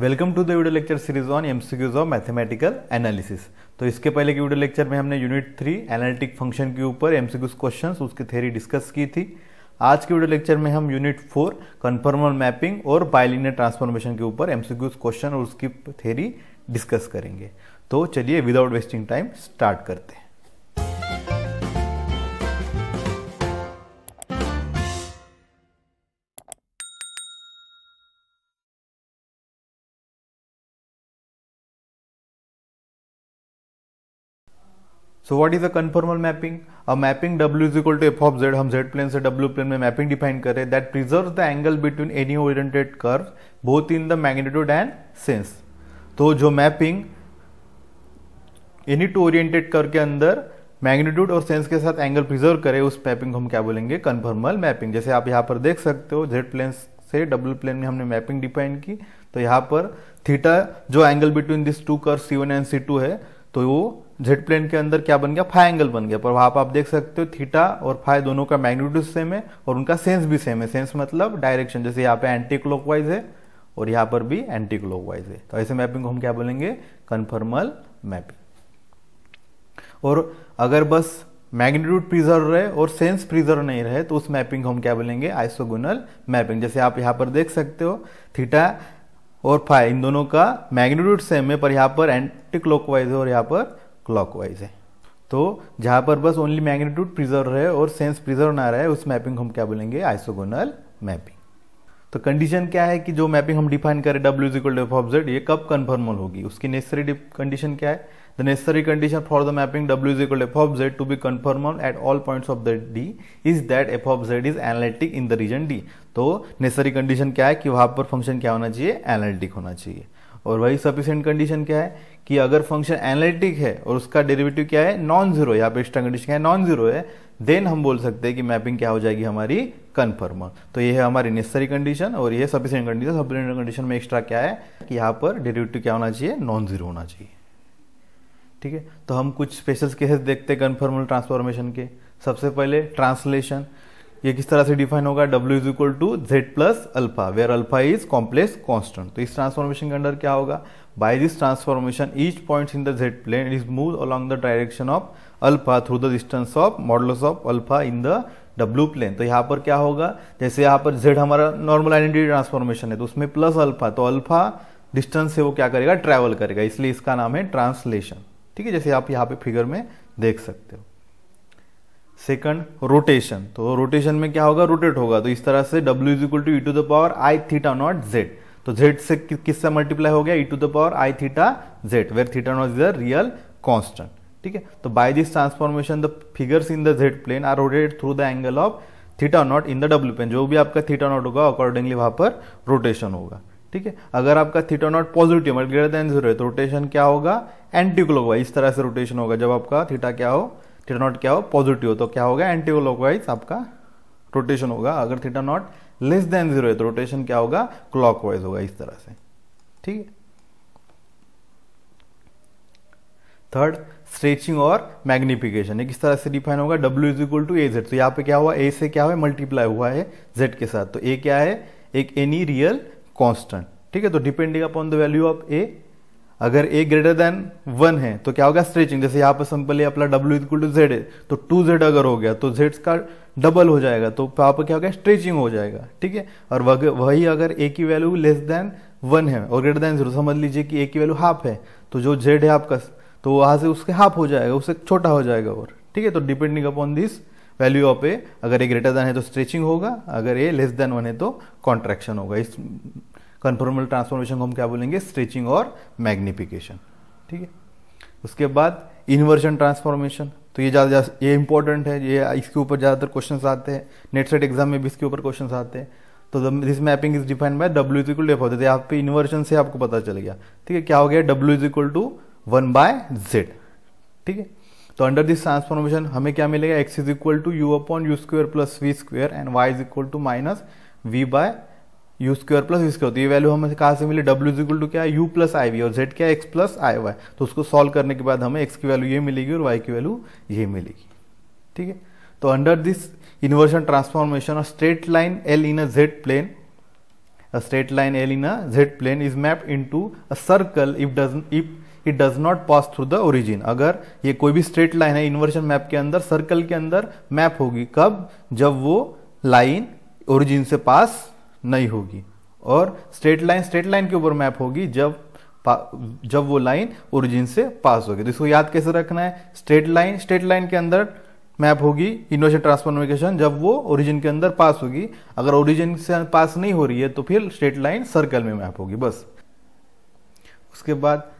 Welcome to the video lecture series on MCQs of mathematical analysis तो इसके पहले के वीडियो लेक्चर में हमने यूनिट थ्री एनालिटिक फंक्शन के ऊपर एमसीक्यूज क्वेश्चंस उसकी थ्योरी डिस्कस की थी आज के वीडियो लेक्चर में हम यूनिट फोर कन्फर्मल मैपिंग और बाइलिनियर ट्रांसफॉर्मेशन के ऊपर एमसीक्यूज क्वेश्चन और उसकी थेरी डिस्कस करेंगे तो चलिए विदाउट वेस्टिंग टाइम स्टार्ट करते हैं so what is a conformal mapping a mapping W is equal to F of Z हम जेड प्लेन से डब्ल्यू प्लेन में मैपिंग डिफाइन करें that preserve the angle between any oriented curve both in the magnitude and sense तो जो mapping any two oriented curve के अंदर magnitude और sense के साथ एंगल प्रिजर्व करे उस मैपिंग को हम क्या बोलेंगे कन्फर्मल मैपिंग जैसे आप यहाँ पर देख सकते हो जेड प्लेन से डब्ल्यू प्लेन में हमने मैपिंग डिफाइन की तो यहाँ पर थीटा जो angle between this two curve C one and C two है तो वो जेड प्लेन के अंदर क्या बन गया फाइ एंगल बन गया पर वहां पर आप देख सकते हो थीटा और फाइ दोनों का मैग्नीट्यूड सेम है और उनका सेंस भी सेम है सेंस मतलब डायरेक्शन जैसे यहाँ पे एंटी क्लॉक वाइज है और यहाँ पर भी एंटी क्लॉक है तो ऐसे मैपिंग को हम क्या बोलेंगे कन्फर्मल मैपिंग और अगर बस मैग्नीट्यूड प्रिजर्व रहे और सेंस प्रिजर्व नहीं रहे तो उस मैपिंग को हम क्या बोलेंगे आइसोगोनल मैपिंग जैसे आप यहाँ पर देख सकते हो थीटा और फाइ इन दोनों का मैग्नीट्यूड सेम है पर यहाँ पर एंटी क्लॉकवाइज है और यहाँ पर क्लॉकवाइज है तो जहाँ पर बस ओनली मैग्नीट्यूड प्रिजर्व है और सेंस प्रिजर्व ना रहा है उस मैपिंग को हम क्या बोलेंगे आइसोगोनल मैपिंग तो कंडीशन क्या है कि जो मैपिंग हम डिफाइन करें W is equal to F ये कब कन्फर्मल होगी उसकी नेसेसरी कंडीशन क्या है the necessary condition for the mapping W is equal to F to be conformal at all points of the D is that F of Z is analytic in the region D तो necessary condition क्या है कि वहाँ पर function क्या होना चाहिए analytic होना चाहिए और वही सफिशियंट कंडीशन क्या है कि अगर फंक्शन एनालिटिक है और उसका डेरिवेटिव क्या है नॉन जीरो यहाँ पे एक्स्ट्रा कंडीशन क्या है नॉन जीरो है देन हम बोल सकते हैं कि मैपिंग क्या हो जाएगी हमारी कन्फर्म तो ये है हमारी नेसेसरी कंडीशन और ये सफिशियंट कंडीशन सफिशियंट कंडीशन में एक्स्ट्रा क्या है कि यहाँ पर डेरिवेटिव क्या होना चाहिए नॉन जीरो होना चाहिए ठीक है तो हम कुछ स्पेशल केसेस देखते हैं कन्फर्मल ट्रांसफॉर्मेशन के सबसे पहले ट्रांसलेशन ये किस तरह से डिफाइन होगा W is equal to Z plus alpha where alpha is complex constant तो इस ट्रांसफॉर्मेशन के अंडर क्या होगा by this transformation each point in the Z plane is move along the direction of alpha through the distance of models of alpha in the W plane तो यहाँ पर क्या होगा जैसे यहाँ पर जेड हमारा नॉर्मल आइडेंटिटी ट्रांसफॉर्मेशन है तो उसमें प्लस अल्फा तो अल्फा डिस्टेंस से वो क्या करेगा ट्रैवल करेगा इसलिए इसका नाम है ट्रांसलेशन ठीक है जैसे आप यहाँ पे फिगर में देख सकते हो सेकंड रोटेशन तो रोटेशन में क्या होगा रोटेट होगा तो इस तरह से W is equal to E to the power I theta naught Z तो जेड से कि, किससे मल्टीप्लाई हो गया E to the power I theta Z where theta naught is the real constant ठीक है तो by this transformation the figures in the Z plane are rotate through the angle of theta naught in the W plane जो भी आपका theta not होगा accordingly वहां पर rotation होगा ठीक है अगर आपका theta naught positive greater than zero है तो रोटेशन क्या होगा एंटी क्लॉकवाइज इस तरह से रोटेशन होगा जब आपका थीटा क्या हो थीटा नॉट क्या हो पॉजिटिव हो तो क्या होगा एंटी क्लॉकवाइज आपका रोटेशन होगा अगर theta naught less than zero है तो रोटेशन क्या होगा क्लॉकवाइज होगा इस तरह से ठीक है थर्ड स्ट्रेचिंग और मैग्निफिकेशन किस तरह से डिफाइन होगा W is equal to A Z तो यहाँ पे क्या हुआ ए से क्या हुआ मल्टीप्लाई हुआ है जेड के साथ तो ए क्या है एक एनी रियल कॉन्स्टेंट ठीक है तो depending upon the value of A अगर ए ग्रेटर देन वन है तो क्या होगा स्ट्रेचिंग जैसे यहाँ पर सिंपली अपना डब्ल्यू इक्वल टू जेड है तो टू जेड अगर हो गया तो जेड का डबल हो जाएगा तो यहाँ पर क्या होगा स्ट्रेचिंग हो जाएगा ठीक है और वही अगर ए की वैल्यू लेस देन वन है और ग्रेटर देन जीरो समझ लीजिए कि ए की वैल्यू हाफ है तो जो जेड है आपका तो वहां से उसके हाफ हो जाएगा उससे छोटा हो जाएगा और ठीक है तो depending upon this value of A अगर ए ग्रेटर देन है तो स्ट्रेचिंग होगा अगर ए लेस देन वन है तो कॉन्ट्रैक्शन होगा इस कन्फॉर्मल ट्रांसफॉर्मेशन को हम क्या बोलेंगे स्ट्रेचिंग और मैग्निफिकेशन ठीक है उसके बाद इन्वर्जन ट्रांसफॉर्मेशन तो ये ज़्यादा ये इंपॉर्टेंट है ये इसके ऊपर ज़्यादातर क्वेश्चन आते हैं नेट सेट एग्जाम में भी इसके ऊपर क्वेश्चन आते हैं तो this mapping is defined by W is equal to F होते थे पे इन्वर्जन से आपको पता चल गया ठीक है क्या हो गया W is equal to one by Z ठीक है तो अंडर दिस ट्रांसफॉर्मेशन हमें क्या मिलेगा X is equal to U upon U square plus V square and Y is equal to minus V by U square plus U square तो ये value हमें कहाँ से मिली डब्ल्यू इज इक्वल टू क्या है यू प्लस आई वी और Z क्या है एक्स प्लस आई वाई तो उसको सॉल्व करने के बाद हमें एक्स की वैल्यू ये मिलेगी और वाई की वैल्यू ये मिलेगी ठीक है तो अंडर दिस इन्वर्शन ट्रांसफॉर्मेशन और straight line L in a Z plane a straight line L in a Z is map into a circle if does if it does not pass through the origin अगर ये कोई भी straight line है inversion map के अंदर circle के अंदर map होगी कब जब वो लाइन ओरिजिन से पास नहीं होगी और स्ट्रेट लाइन स्ट्रेट लाइन के ऊपर मैप होगी जब जब वो लाइन ओरिजिन से पास होगी तो इसको याद कैसे रखना है स्ट्रेट लाइन स्ट्रेट लाइन के अंदर मैप होगी इनोवेशन ट्रांसफॉर्मेशन जब वो ओरिजिन के अंदर पास होगी अगर ओरिजिन से पास नहीं हो रही है तो फिर स्ट्रेट लाइन सर्कल में मैप होगी बस उसके बाद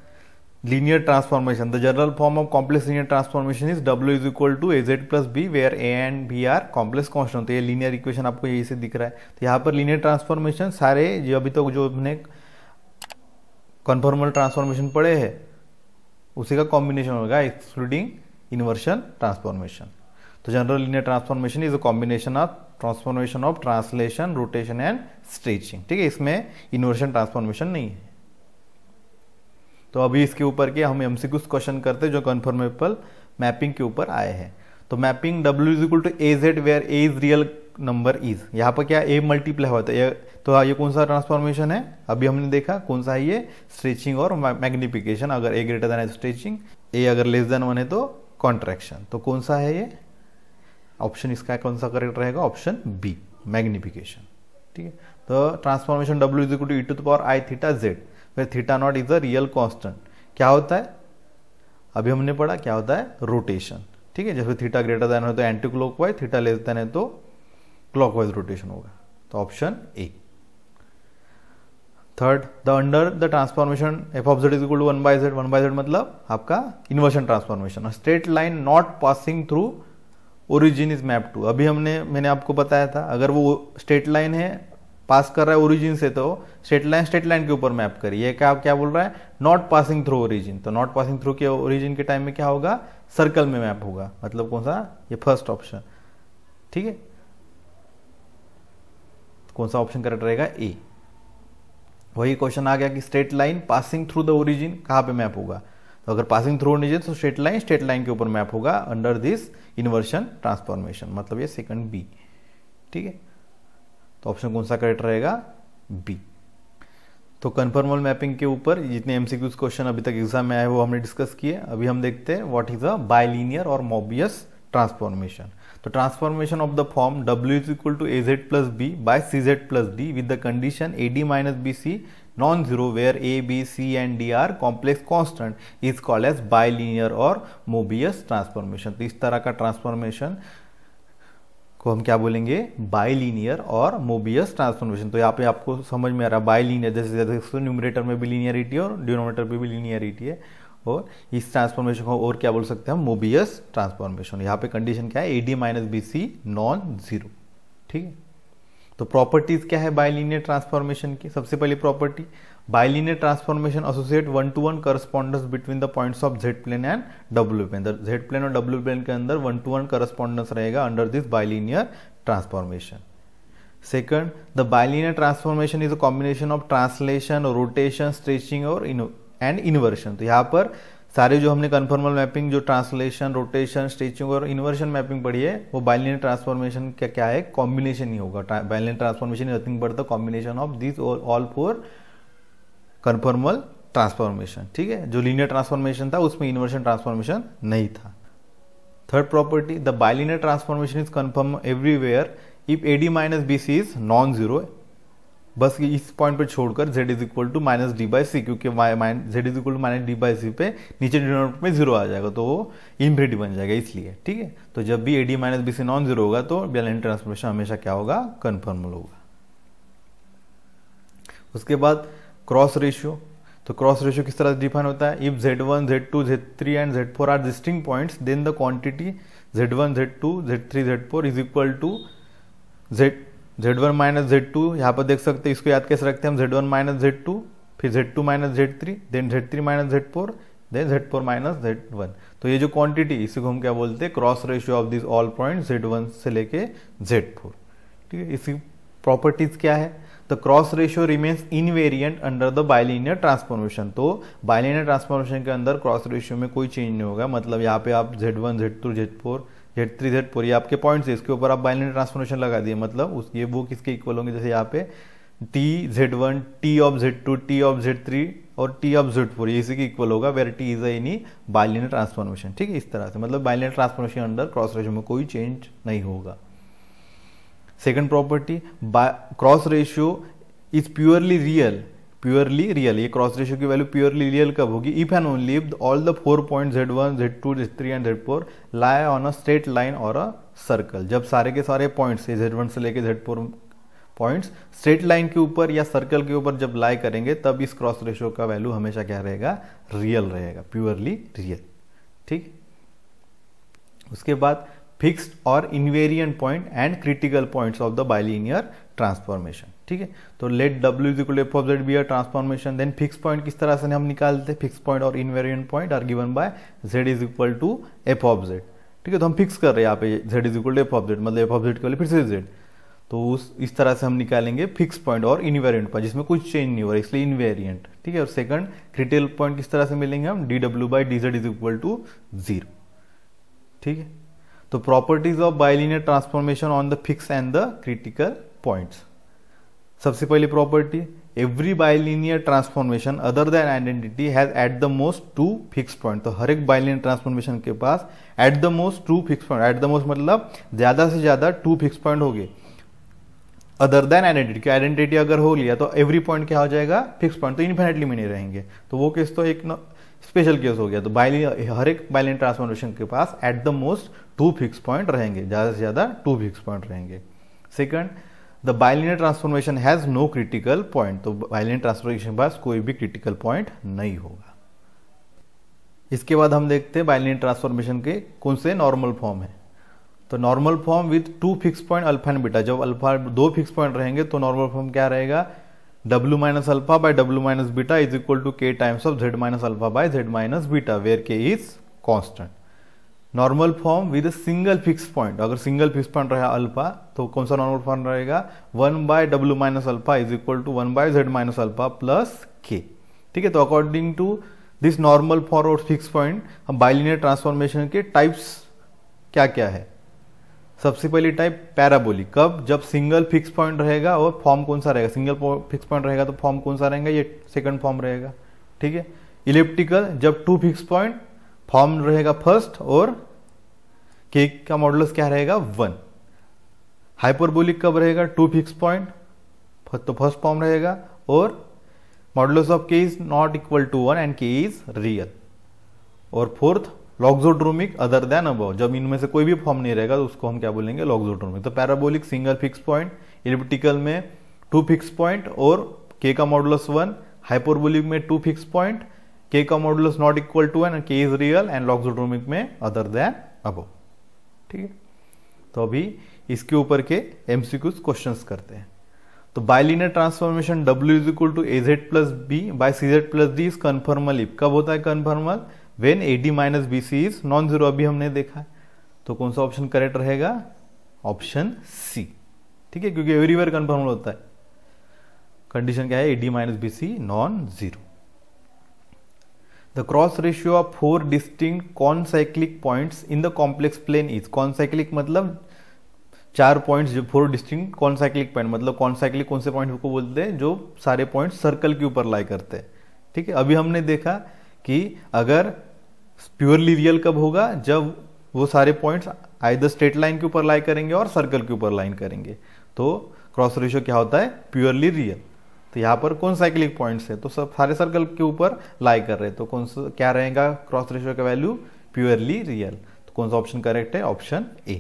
linear transformation. The general form of complex linear transformation is W is equal to AZ plus B where A and B are complex constant. तो ये linear equation आपको यही से दिख रहा है तो यहाँ पर linear transformation सारे जो अभी तक तो जो हमने कन्फर्मल ट्रांसफॉर्मेशन पड़े हैं उसी का कॉम्बिनेशन होगा एक्सक्लूडिंग इन्वर्शन ट्रांसफॉर्मेशन तो general linear transformation is a combination of transformation of translation rotation and stretching ठीक है इसमें इन्वर्शन ट्रांसफॉर्मेशन नहीं है तो अभी इसके ऊपर के हम एम क्वेश्चन करते जो कन्फर्मेबल मैपिंग के ऊपर आए हैं तो mapping W is equal to A Z where A is real number is यहाँ पर क्या ए मल्टीप्लाई होता है तो हाँ, ये कौन सा ट्रांसफॉर्मेशन है अभी हमने देखा कौन सा है ये स्ट्रेचिंग और मैग्निफिकेशन अगर ए ग्रेटर देन है स्ट्रेचिंग ए अगर लेस देन वन है तो कॉन्ट्रैक्शन तो, तो कौन सा है ये ऑप्शन इसका कौन सा करेक्ट रहेगा ऑप्शन बी मैग्निफिकेशन ठीक है तो transformation W is equal to E to the power I theta Z where theta naught is a real constant क्या होता है अभी हमने पढ़ा क्या होता है रोटेशन ठीक है जैसे थीटा ग्रेटर देन हो तो anticlockwise theta less than है तो क्लॉक वाइज रोटेशन होगा तो option A third the under the transformation F of Z is equal to one by Z one by Z मतलब आपका inversion transformation straight line not passing through origin is map to अभी हमने मैंने आपको बताया था अगर वो स्ट्रेट लाइन है पास कर रहा है ओरिजिन से तो स्टेट लाइन स्ट्रेट लाइन के ऊपर मैप करिए क्या क्या बोल रहा है नॉट पासिंग थ्रू ओरिजिन तो नॉट पासिंग थ्रू के ओरिजिन के टाइम में क्या होगा सर्कल में मैप होगा मतलब कौन सा ये फर्स्ट ऑप्शन ठीक है कौन सा ऑप्शन करेक्ट रहेगा ए वही क्वेश्चन आ गया कि straight line passing through the origin कहाँ पे मैप होगा तो अगर पासिंग थ्रू ओरिजिन तो स्ट्रेट लाइन स्ट्रेट लाइन के ऊपर मैप होगा अंडर दिस इन्वर्शन ट्रांसफॉर्मेशन मतलब ये सेकंड बी ठीक है तो ऑप्शन कौन सा करेक्ट रहेगा बी तो कन्फर्मल मैपिंग के ऊपर जितने एमसीक्यूज क्वेश्चन अभी तक एग्जाम में आए वो हमने डिस्कस किए अभी हम देखते हैं व्हाट इज अ बाइलिनियर और मोबियस ट्रांसफॉर्मेशन तो transformation of the form W is equal to A Z plus B by C Z plus D with the condition A D minus B C non zero where A B C and D are complex constant is called as bilinear और Mobius transformation तो इस तरह का transformation को हम क्या बोलेंगे बाईलिनियर और मोबियस ट्रांसफॉर्मेशन तो यहाँ पे आपको समझ में आ रहा है बाइलीनियर जैसे जैसे न्यूमरेटर में भी लीनियरिटी और डिनोमेटर में भी लीनियरिटी है और इस ट्रांसफॉर्मेशन को और क्या बोल सकते हैं हम मोबियस ट्रांसफॉर्मेशन यहाँ पे कंडीशन क्या है A D minus B C non zero ठीक है तो प्रॉपर्टीज क्या है बाइलीनियर ट्रांसफॉर्मेशन की सबसे पहली property bilinear transformation associate one to one correspondence between the points of Z plane and W plane Z plane और डब्ल्यू प्लेन के अंदर वन टू वन करस्पॉन्डेंस रहेगा under this bilinear transformation second the bilinear transformation is a combination of translation rotation stretching और and inversion तो यहाँ पर सारे जो हमने कन्फर्मल मैपिंग जो ट्रांसलेशन रोटेशन स्ट्रेचिंग और इन्वर्शन मैपिंग पढ़ी है वो बाइलिनियर ट्रांसफॉर्मेशन क्या क्या है कॉम्बिनेशन ही होगा bilinear transformation is nothing but the combination of this all four conformal transformation ठीक है जो लीनियर ट्रांसफॉर्मेशन था उसमें इन्वर्शन ट्रांसफॉर्मेशन नहीं था third property the bilinear transformation is conform everywhere if A D minus B C is non zero बस इस point पे छोड़कर z is equal to minus D by C क्योंकि z is equal to minus D by C पे नीचे denominator में zero आ जाएगा तो वो इनफिनिटी बन जाएगा इसलिए ठीक है तो जब भी A D minus B C non zero होगा तो बेलन ट्रांसफॉर्मेशन हमेशा क्या होगा कन्फर्मल होगा उसके बाद क्रॉस रेशियो तो क्रॉस रेशियो किस तरह से डिफाइन होता है if Z one Z two Z three and Z four are distinct points then the quantity Z one Z two Z three Z four is equal to Z Z one minus Z two यहाँ पर देख सकते हैं इसको याद कैसे रखते हैं हम Z one minus Z two फिर Z two minus Z three then Z three minus Z four then Z four minus Z one तो ये जो क्वांटिटी इसी को हम क्या बोलते हैं cross ratio of this all point Z one से लेके जेड फोर ठीक है इसकी प्रॉपर्टीज क्या है cross ratio remains invariant under the bilinear transformation तो bilinear ट्रांसफॉर्मेशन के अंदर क्रॉस रेशियो में कोई चेंज नहीं होगा मतलब यहाँ पे आप Z Z one two four Z three Z four ये आपके पॉइंट्स है इसके ऊपर आप बाइलिनियर ट्रांसफॉर्मेशन लगा दिए मतलब उस ये वो किसके इक्वल होंगे जैसे यहाँ पे Z one T of Z two T of Z three और टी ऑफ जेड ये इसी के इक्वल होगा where T is any bilinear transformation ठीक है इस तरह से मतलब bilinear transformation under cross ratio में कोई चेंज नहीं होगा second property cross ratio is purely real purely real ये क्रॉस रेशियो की वैल्यू प्योरली रियल कब होगी if and only if all the four point Z one Z two Z three and Z four lie on a straight line और a circle जब सारे के सारे points Z one से लेके Z four points straight line के ऊपर या सर्कल के ऊपर जब लाई करेंगे तब इस क्रॉस रेशियो का वैल्यू हमेशा क्या रहेगा रियल रहेगा प्योरली रियल ठीक उसके बाद फिक्स्ड और invariant point and critical points of the bilinear transformation ठीक है तो let W is equal F of Z be are transformation then fix point किस तरह से हम निकालते हैं फिक्स पॉइंट और invariant point are given by Z is equal to F of Z ठीक है तो हम फिक्स कर रहे हैं यहाँ पे Z is equal to F of Z मतलब एफ ऑफ जेड के लिए फिर से जेड तो उस इस तरह से हम निकालेंगे फिक्स पॉइंट और इनवेरियंट पॉइंट जिसमें कुछ चेंज नहीं हो रहा इसलिए इनवेरियंट ठीक है और सेकंड क्रिटिकल पॉइंट किस तरह से मिलेंगे हम D W by D Z is equal to zero ठीक है तो properties of bilinear transformation on the fix and the critical points सबसे पहली property every bilinear transformation other than identity has at the most two fix point तो हर एक bilinear transformation के पास at the most two fix point at the most मतलब ज्यादा से ज्यादा टू फिक्स पॉइंट हो गए अदर देन आइडेंटिटी आइडेंटिटी अगर हो लिया तो एवरी पॉइंट क्या हो जाएगा फिक्स पॉइंट तो इन्फिनेटली मिनी रहेंगे तो वो केस तो एक स्पेशल केस हो गया तो बाइली हर एक बाइलिन ट्रांसफॉर्मेशन के पास at the most two fix point रहेंगे ज़्यादा से ज़्यादा टू फिक्स पॉइंट रहेंगे second the bilinear transformation has no critical point तो बाइलिनियर ट्रांसफॉर्मेशन के पास कोई भी क्रिटिकल पॉइंट नहीं होगा इसके बाद हम देखते हैं बाइलिनियर ट्रांसफॉर्मेशन के कौन से नॉर्मल फॉर्म है तो normal form with two fix point alpha and beta जब अल्फा दो फिक्स पॉइंट रहेंगे तो नॉर्मल फॉर्म क्या रहेगा W minus alpha by W minus beta is equal to K times of Z minus alpha by Z minus beta where K is constant normal form with single fix point अगर single fix point रहा alpha तो कौन सा normal form रहेगा one by W minus alpha is equal to one by Z minus alpha plus K ठीक है तो according to this normal for और फिक्स पॉइंट हम बाइलिनियर ट्रांसफॉर्मेशन के टाइप्स क्या क्या है सबसे पहली टाइप पैराबोलिक कब जब सिंगल फिक्स पॉइंट रहेगा और फॉर्म कौन सा रहेगा सिंगल फिक्स पॉइंट रहेगा तो फॉर्म कौन सा रहेगा ये सेकंड फॉर्म रहेगा ठीक है इलेप्टिकल जब टू फिक्स पॉइंट फॉर्म रहेगा फर्स्ट और के का मॉडल्स क्या रहेगा वन हाइपरबोलिक कब रहेगा टू फिक्स पॉइंट तो फर्स्ट फॉर्म रहेगा और modulus of K is not equal to one and K is real और फोर्थ लॉक्सोड्रोमिक अदर देन अब जब इनमें से कोई भी फॉर्म नहीं रहेगा तो उसको हम क्या बोलेंगे लॉक्सोड्रोमिक तो parabolic single fix point elliptical में टू फिक्स पॉइंट और के का मॉडल्स वन हाइपोरबोलिक में टू फिक्स पॉइंट k का modulus not equal to and k is real and loxodromic में अदर देन अबो ठीक है तो अभी इसके ऊपर के एमसीक्यूज क्वेश्चंस करते हैं तो bilinear transformation W is equal to A Z plus B by C Z plus D is conformal कब होता है conformal when A D minus B C is non zero अभी हमने देखा है तो कौन सा ऑप्शन करेक्ट रहेगा ऑप्शन सी ठीक है क्योंकि एवरीवेयर कन्फर्मल होता है कंडीशन क्या है A D minus B C non zero The cross ratio of four distinct concyclic points in the complex plane is concyclic मतलब चार पॉइंट्स जो फोर डिस्टिंक्ट कॉन्साइक्लिक पॉइंट मतलब साइक्लिक कौन से पॉइंट को बोलते हैं जो सारे पॉइंट सर्कल के ऊपर लाई करते हैं ठीक है अभी हमने देखा कि अगर प्योरली रियल कब होगा जब वो सारे पॉइंट्स आई स्ट्रेट लाइन के ऊपर लाई करेंगे और सर्कल के ऊपर लाइन करेंगे तो क्रॉस रेशियो क्या होता है प्योरली रियल तो यहाँ पर कौन साइक्लिक पॉइंट्स है तो सब सारे सर्कल के ऊपर लाई कर रहे हैं तो कौन सा क्या रहेगा क्रॉस रेशियो का वैल्यू प्योरली रियल तो कौन सा ऑप्शन करेक्ट है option A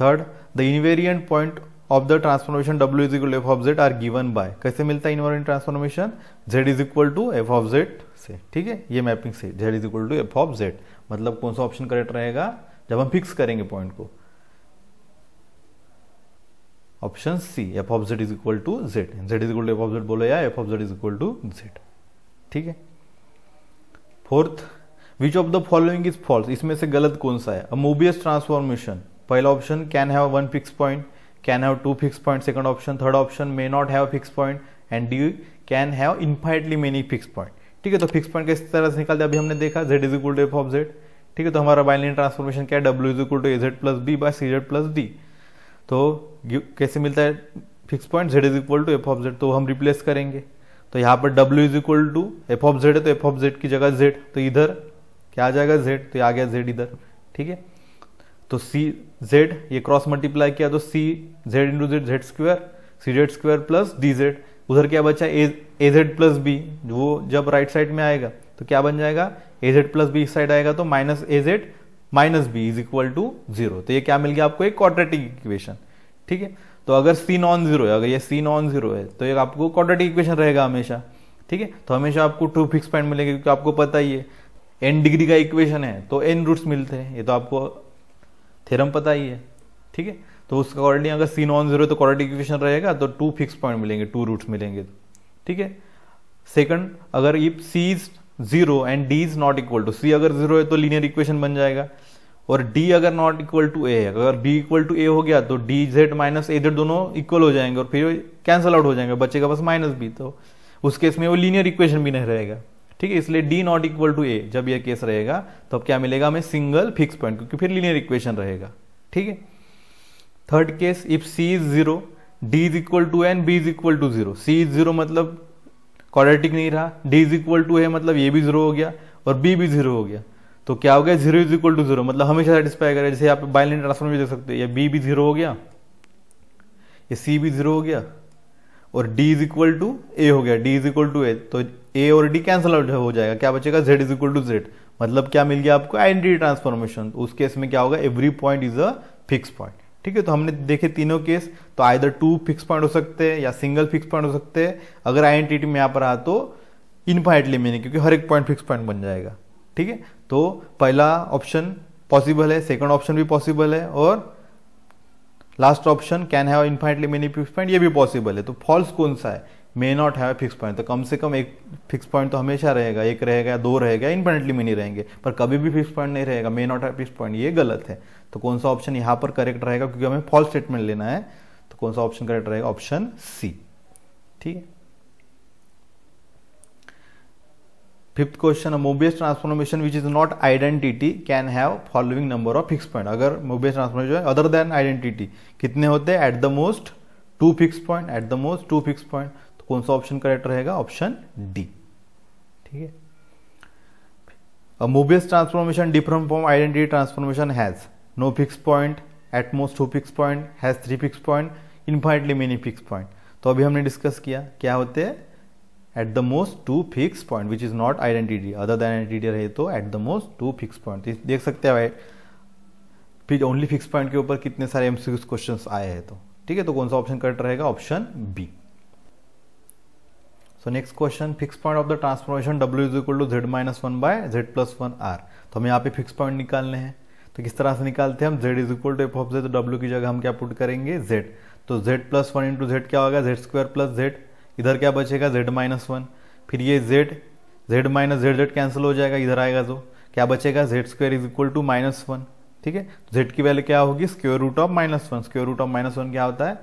third the invariant point of the transformation W is equal F of Z are given by कैसे मिलता है invariant transformation Z is equal to F of Z से ठीक है ये मैपिंग से Z is equal to F of Z मतलब कौन सा ऑप्शन करेक्ट रहेगा जब हम फिक्स करेंगे पॉइंट को option C F of Z is equal to Z Z is equal to F of Z बोलो या F of Z is equal to Z ठीक है fourth which of the following is false इसमें से गलत कौन सा है मोबियस ट्रांसफॉर्मेशन पहला option can have one fix point can have two fix point second option third option may not have fix point and D can have infinitely many fix point ठीक है तो फिक्स पॉइंट किस तरह से निकाल दिया अभी हमने देखा Z is equal to F of Z ठीक है तो हमारा बाइनरी ट्रांसफॉर्मेशन क्या है W is equal to A Z plus B by C Z plus D तो कैसे मिलता है fix point Z is equal to F of Z तो हम रिप्लेस करेंगे तो यहाँ पर W is equal to F of Z है तो एफ ऑफ जेड की जगह जेड तो इधर क्या आ जाएगा जेड तो आ गया जेड इधर ठीक है तो सी जेड ये क्रॉस मल्टीप्लाई किया तो C Z into Z Z square C Z square plus D Z उधर क्या बचा ए जेड प्लस बी वो जब राइट right साइड में आएगा तो क्या बन जाएगा ए जेड प्लस बी इस साइड आएगा तो minus A Z minus B is equal to zero तो ये क्या मिल गया आपको एक क्वाड्रेटिक इक्वेशन ठीक है तो अगर सी नॉन जीरो है अगर ये सी नॉन जीरो है तो ये आपको क्वाड्रेटिक इक्वेशन रहेगा हमेशा ठीक है तो हमेशा आपको टू फिक्स पॉइंट मिलेगा क्योंकि आपको पता ही है एन डिग्री का इक्वेशन है तो एन रूट्स मिलते हैं ये तो आपको थेरम पता ही है ठीक है तो उसका अकॉर्डिंग अगर सी नॉन जीरो तो क्वाड्रेटिक इक्वेशन रहेगा तो टू फिक्स पॉइंट मिलेंगे टू रूट्स मिलेंगे ठीक है सेकंड अगर if C is zero and D is not equal to C अगर जीरो है तो लीनियर इक्वेशन बन जाएगा और डी अगर नॉट इक्वल टू ए है अगर डी इक्वल टू ए हो गया तो D Z minus A Z दोनों इक्वल हो जाएंगे और फिर कैंसल आउट हो जाएंगे बचेगा बस माइनस बी तो उस केस में वो लीनियर इक्वेशन भी नहीं रहेगा ठीक है इसलिए D not equal to A जब यह केस रहेगा तो अब क्या मिलेगा हमें सिंगल फिक्स पॉइंट क्योंकि फिर लीनियर इक्वेशन रहेगा ठीक है third case if C is zero D is equal to N B is equal to zero C is zero मतलब क्वाड्रेटिक नहीं रहा डी इज इक्वल टू है मतलब ये भी जीरो हो गया और बी भी जीरो हो गया तो क्या हो गया zero is equal to zero मतलब हमेशा सेटिस्फाई करें जैसे आप बाइलिन ट्रांसफॉर्म भी देख सकते हैं या बी भी जीरो हो गया या सी भी जीरो हो गया और D is equal to A हो गया D is equal to A तो ए और डी कैंसिल आउट हो जाएगा क्या बचेगा Z is equal to Z मतलब क्या मिल गया आपको आइडेंटिटी ट्रांसफॉर्मेशन तो उस केस में क्या होगा every point is a fix point ठीक है तो हमने देखे तीनों केस तो आइधर टू फिक्स पॉइंट हो सकते हैं या सिंगल फिक्स पॉइंट हो सकते हैं अगर आइडेंटिटी में यहाँ पर आ तो इनफाइटली मीनिंग क्योंकि हर एक पॉइंट फिक्स पॉइंट बन जाएगा ठीक है तो पहला ऑप्शन पॉसिबल है सेकंड ऑप्शन भी पॉसिबल है और last option can have infinitely many fix point ये भी पॉसिबल है तो फॉल्स कौन सा है may not have fix point तो कम से कम एक फिक्स पॉइंट तो हमेशा रहेगा एक रहेगा दो रहेगा इनफाइनेटली मेनी रहेंगे पर कभी भी फिक्स पॉइंट नहीं रहेगा may not have fix point ये गलत है तो कौन सा ऑप्शन यहां पर करेक्ट रहेगा क्योंकि हमें फॉल्स स्टेटमेंट लेना है तो कौन सा ऑप्शन करेक्ट रहेगा ऑप्शन सी ठीक है fifth question Mobius transformation which is not identity can have following number of fix point अगर Mobius transformation other than identity कितने होते हैं at the most two fix point at the most two fix point तो कौन सा option correct रहेगा option D ठीक है Mobius transformation different form identity transformation has no fixed point at most two fix point has three fix point infinitely many fix point तो अभी हमने discuss किया क्या होते हैं at the most two fix point which is not identity other than identity रहे तो at the most two fix point देख सकते हैं भाई फिर ओनली फिक्स पॉइंट के ऊपर कितने सारे एम क्वेश्चन आए हैं तो ठीक है तो कौन सा ऑप्शन करेक्ट रहेगा option B so next question fix point of the transformation W is equal to Z minus one by Z plus one are तो हमें यहाँ पे फिक्स पॉइंट निकालने हैं तो किस तरह से निकालते हैं हम Z is equal to F of Z तो डब्ल्यू की जगह हम क्या पुट करेंगे जेड तो Z plus one into Z क्या होगा जेड स्क्वायर प्लस जेड इधर क्या बचेगा जेड माइनस वन फिर ये Z Z minus Z Z cancel हो जाएगा इधर आएगा जो क्या बचेगा Z square is equal to minus one ठीक है जेड तो की वैल्यू क्या होगी square root of minus one square root of minus one क्या होता है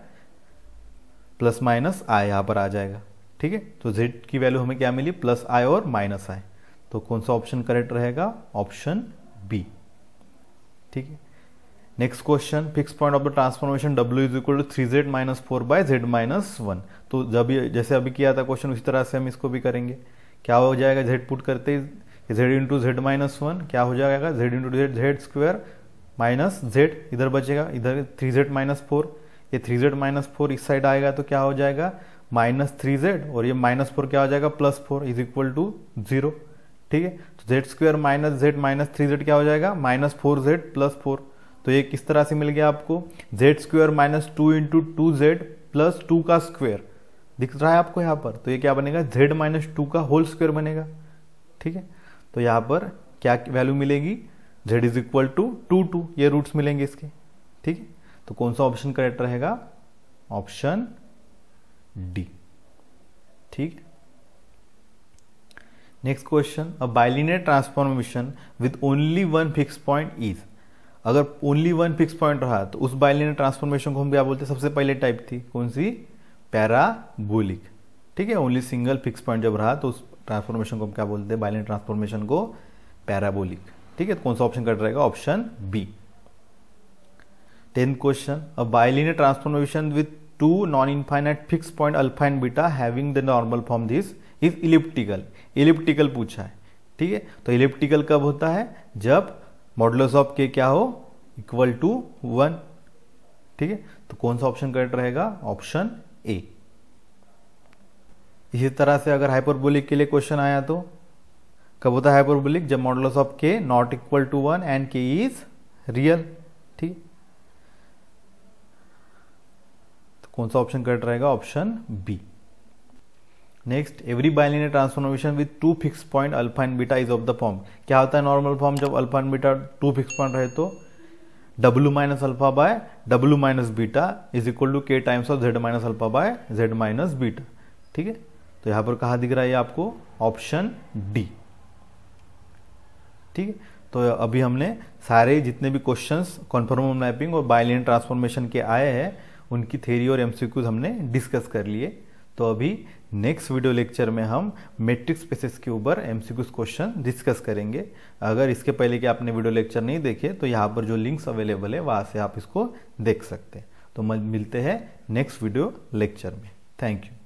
प्लस माइनस आई यहाँ पर आ जाएगा ठीक है तो जेड की वैल्यू हमें क्या मिली प्लस आई और माइनस आई तो कौन सा ऑप्शन करेक्ट रहेगा ऑप्शन बी ठीक है next question fix point of the transformation W is equal to three Z minus four by Z minus one तो जब जैसे अभी किया था क्वेश्चन उसी तरह से हम इसको भी करेंगे क्या हो जाएगा जेड पुट करते ही Z into Z minus one क्या हो जाएगा Z into Z Z square minus Z इधर बचेगा इधर थ्री जेड माइनस फोर ये थ्री जेड माइनस फोर इस साइड आएगा तो क्या हो जाएगा माइनस थ्री जेड और ये माइनस फोर क्या हो जाएगा plus four is equal to zero ठीक है Z square minus Z minus three Z क्या हो जाएगा minus four Z plus four तो ये किस तरह से मिल गया आपको Z square minus two into two Z plus two का स्क्वेयर दिख रहा है आपको यहाँ पर तो ये क्या बनेगा जेड माइनस टू का होल स्क्वेयर बनेगा ठीक है तो यहाँ पर क्या वैल्यू मिलेगी Z is equal to two two ये रूट्स मिलेंगे इसके ठीक है तो कौन सा ऑप्शन करेक्ट रहेगा ऑप्शन डी ठीक है next question a bilinear transformation with only one fix point is अगर ओनली वन फिक्स पॉइंट रहा तो उस बाइलिनियर ट्रांसफॉर्मेशन को हम क्या बोलते हैं सबसे पहले टाइप थी कौन सी पैराबोलिक ठीक है ओनली सिंगल फिक्स पॉइंट जब रहा तो उस ट्रांसफॉर्मेशन को हम क्या बोलते हैं बाइलिनियर ट्रांसफॉर्मेशन को पैराबोलिक ठीक है तो कौन सा ऑप्शन कट रहेगा option B tenth question a bilinear transformation with two non infinite fix point alpha and beta having the normal form this is elliptical elliptical पूछा है ठीक है तो इलिप्टिकल कब होता है जब मॉडुलस ऑफ के क्या हो इक्वल टू वन ठीक है तो कौन सा ऑप्शन करेक्ट रहेगा ऑप्शन ए इसी तरह से अगर हाइपरबोलिक के लिए क्वेश्चन आया तो कब होता है हाइपरबोलिक जब modulus of K not equal to one and K is real ठीक तो कौन सा ऑप्शन करेक्ट रहेगा option B next every bilinear transformation with two fix point alpha and beta is of the form क्या होता है normal form जब alpha and beta two fix point रहे तो W minus alpha by W minus beta is equal to K times of Z minus alpha by Z minus beta ठीक है तो यहाँ पर कहा दिख रहा है आपको ऑप्शन डी ठीक है तो अभी हमने सारे जितने भी क्वेश्चंस कन्फर्म मैपिंग और बाइलिन ट्रांसफॉर्मेशन के आए हैं उनकी थेरी और एमसीक्यूज हमने डिस्कस कर लिए तो अभी नेक्स्ट वीडियो लेक्चर में हम मेट्रिक स्पेसेस के ऊपर एमसीक्यूज क्वेश्चन डिस्कस करेंगे अगर इसके पहले कि आपने वीडियो लेक्चर नहीं देखे तो यहाँ पर जो लिंक्स अवेलेबल है वहाँ से आप इसको देख सकते हैं तो मिलते हैं नेक्स्ट वीडियो लेक्चर में थैंक यू